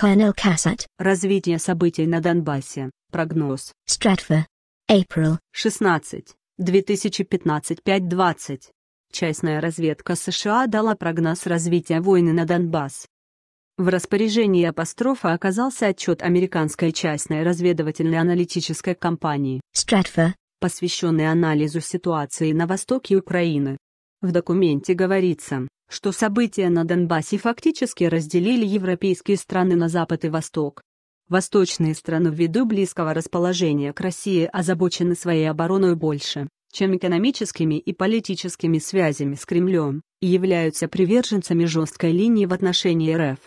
Colonel Касат. Развитие событий на Донбассе. Прогноз. Stratfor. April. 16. 2015 5.20. Частная разведка США дала прогноз развития войны на Донбасс. В распоряжении апострофа оказался отчет американской частной разведывательной аналитической компании Stratfor, посвященный анализу ситуации на востоке Украины. В документе говорится, что события на Донбассе фактически разделили европейские страны на Запад и Восток. Восточные страны ввиду близкого расположения к России озабочены своей обороной больше, чем экономическими и политическими связями с Кремлем, и являются приверженцами жесткой линии в отношении РФ.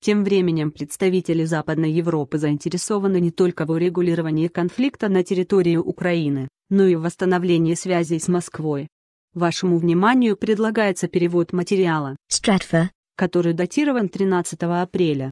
Тем временем представители Западной Европы заинтересованы не только в урегулировании конфликта на территории Украины, но и в восстановлении связей с Москвой, Вашему вниманию предлагается перевод материала Stratfor, который датирован 13 апреля.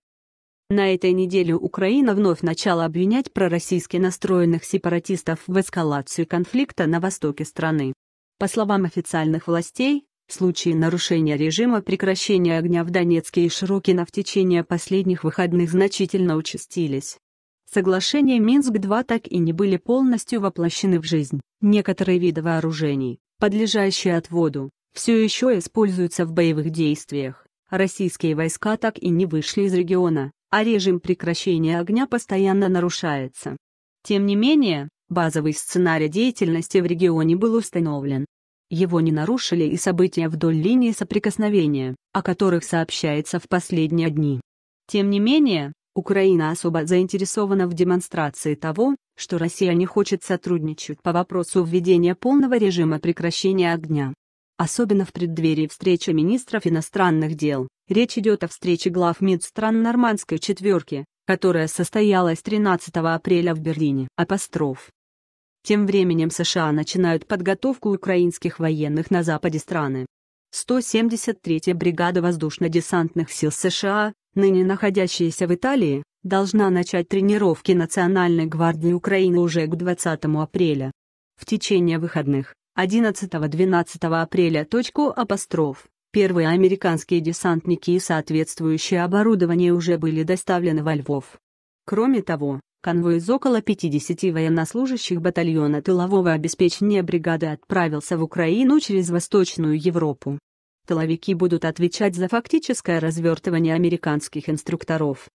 На этой неделе Украина вновь начала обвинять пророссийски настроенных сепаратистов в эскалации конфликта на востоке страны. По словам официальных властей, случаи нарушения режима прекращения огня в Донецке и Широкино в течение последних выходных значительно участились. Соглашения Минск-2 так и не были полностью воплощены в жизнь. Некоторые виды вооружений, подлежащие отводу, все еще используются в боевых действиях. Российские войска так и не вышли из региона, а режим прекращения огня постоянно нарушается. Тем не менее, базовый сценарий деятельности в регионе был установлен. Его не нарушили и события вдоль линии соприкосновения, о которых сообщается в последние дни. Тем не менее, Украина особо заинтересована в демонстрации того, что Россия не хочет сотрудничать по вопросу введения полного режима прекращения огня. Особенно в преддверии встречи министров иностранных дел, речь идет о встрече глав МИД стран Нормандской четверки, которая состоялась 13 апреля в Берлине. Апостроф. Тем временем США начинают подготовку украинских военных на западе страны. 173-я бригада воздушно-десантных сил США, ныне находящаяся в Италии, должна начать тренировки Национальной гвардии Украины уже к 20 апреля. В течение выходных, 11-12 апреля. Точку апостроф. Первые американские десантники и соответствующее оборудование уже были доставлены во Львов. Кроме того, конвой из около 50 военнослужащих батальона тылового обеспечения бригады отправился в Украину через Восточную Европу. Тыловики будут отвечать за фактическое развертывание американских инструкторов,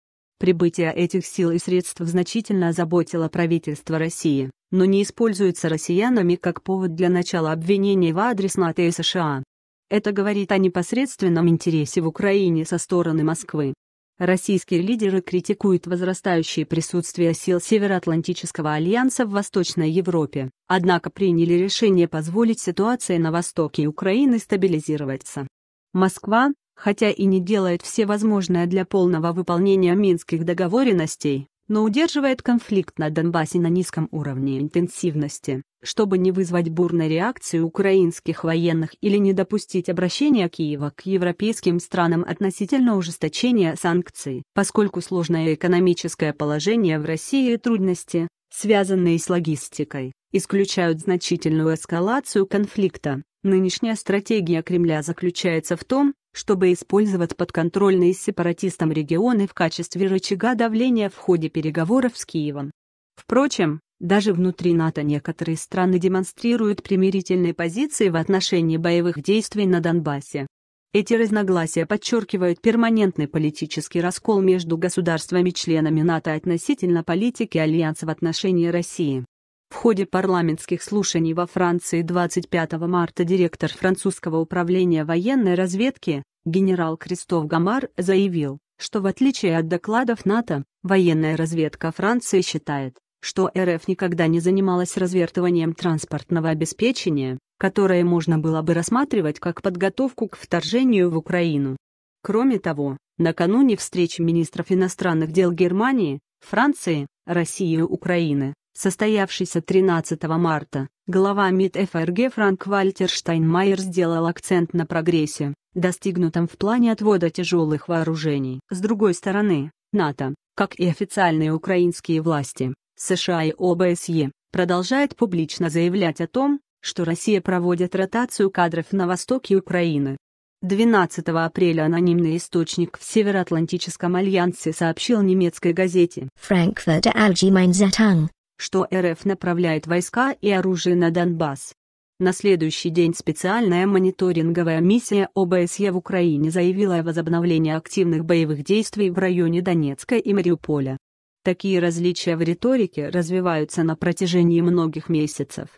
Прибытие этих сил и средств значительно озаботило правительство России, но не используется россиянами как повод для начала обвинений в адрес НАТО и США. Это говорит о непосредственном интересе в Украине со стороны Москвы. Российские лидеры критикуют возрастающее присутствие сил Североатлантического альянса в Восточной Европе, однако приняли решение позволить ситуации на востоке Украины стабилизироваться. Москва, хотя и не делает все возможное для полного выполнения минских договоренностей, но удерживает конфликт на Донбассе на низком уровне интенсивности, чтобы не вызвать бурной реакции украинских военных или не допустить обращения Киева к европейским странам относительно ужесточения санкций, поскольку сложное экономическое положение в России и трудности, связанные с логистикой, исключают значительную эскалацию конфликта. Нынешняя стратегия Кремля заключается в том, чтобы использовать подконтрольные сепаратистам регионы в качестве рычага давления в ходе переговоров с Киевом. Впрочем, даже внутри НАТО некоторые страны демонстрируют примирительные позиции в отношении боевых действий на Донбассе. Эти разногласия подчеркивают перманентный политический раскол между государствами-членами НАТО относительно политики Альянса в отношении России. В ходе парламентских слушаний во Франции 25 марта директор французского управления военной разведки генерал Кристоф Гамар заявил, что в отличие от докладов НАТО, военная разведка Франции считает, что РФ никогда не занималась развертыванием транспортного обеспечения, которое можно было бы рассматривать как подготовку к вторжению в Украину. Кроме того, накануне встречи министров иностранных дел Германии, Франции, России и Украины Состоявшийся 13 марта, глава МИД ФРГ Франк Вальтер Штайнмайер сделал акцент на прогрессе, достигнутом в плане отвода тяжелых вооружений. С другой стороны, НАТО, как и официальные украинские власти, США и ОБСЕ, продолжает публично заявлять о том, что Россия проводит ротацию кадров на востоке Украины. 12 апреля анонимный источник в Североатлантическом альянсе сообщил немецкой газете Frankfurt Allgemeine Zeitung что РФ направляет войска и оружие на Донбасс. На следующий день специальная мониторинговая миссия ОБСЕ в Украине заявила о возобновлении активных боевых действий в районе Донецка и Мариуполя. Такие различия в риторике развиваются на протяжении многих месяцев.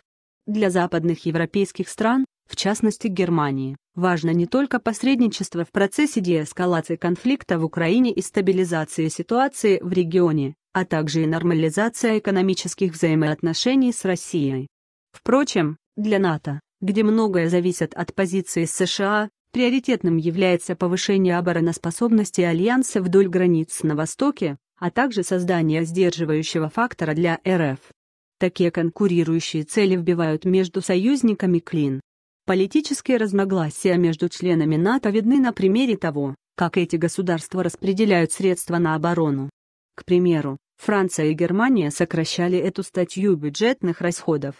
Для западных европейских стран, в частности Германии, важно не только посредничество в процессе деэскалации конфликта в Украине и стабилизации ситуации в регионе, а также и нормализация экономических взаимоотношений с Россией. Впрочем, для НАТО, где многое зависит от позиции США, приоритетным является повышение обороноспособности Альянса вдоль границ на Востоке, а также создание сдерживающего фактора для РФ. Такие конкурирующие цели вбивают между союзниками клин. Политические разногласия между членами НАТО видны на примере того, как эти государства распределяют средства на оборону. К примеру, Франция и Германия сокращали эту статью бюджетных расходов,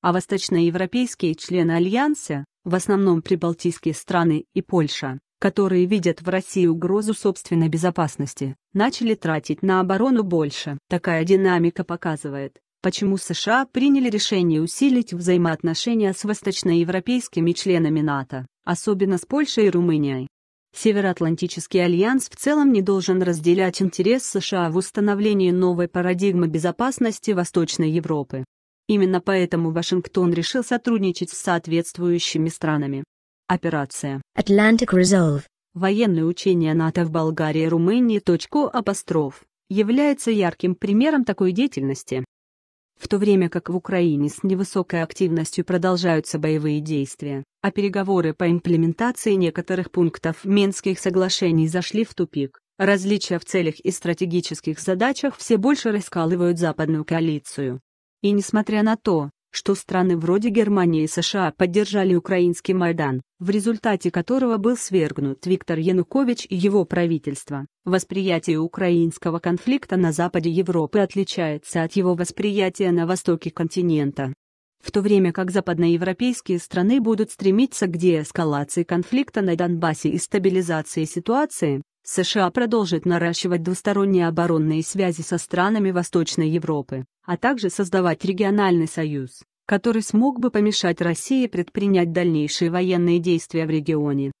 а восточноевропейские члены Альянса, в основном прибалтийские страны и Польша, которые видят в России угрозу собственной безопасности, начали тратить на оборону больше. Такая динамика показывает, почему США приняли решение усилить взаимоотношения с восточноевропейскими членами НАТО, особенно с Польшей и Румынией. Североатлантический альянс в целом не должен разделять интерес США в установлении новой парадигмы безопасности Восточной Европы. Именно поэтому Вашингтон решил сотрудничать с соответствующими странами. Операция Atlantic Resolve военное учение НАТО в Болгарии и Румынии. Апостроф является ярким примером такой деятельности. В то время как в Украине с невысокой активностью продолжаются боевые действия, а переговоры по имплементации некоторых пунктов Минских соглашений зашли в тупик, различия в целях и стратегических задачах все больше раскалывают западную коалицию. И несмотря на то, что страны вроде Германии и США поддержали украинский Майдан, в результате которого был свергнут Виктор Янукович и его правительство. Восприятие украинского конфликта на западе Европы отличается от его восприятия на востоке континента в то время как западноевропейские страны будут стремиться к деэскалации конфликта на Донбассе и стабилизации ситуации, США продолжит наращивать двусторонние оборонные связи со странами Восточной Европы, а также создавать региональный союз, который смог бы помешать России предпринять дальнейшие военные действия в регионе.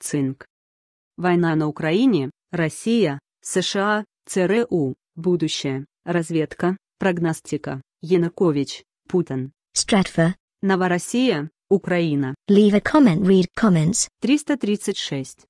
Цинк. Война на Украине, Россия, США, ЦРУ. Будущее, разведка, прогностика, Янукович, Путин. Stratfor. Новороссия, Украина. Leave a comment, read comments. 336.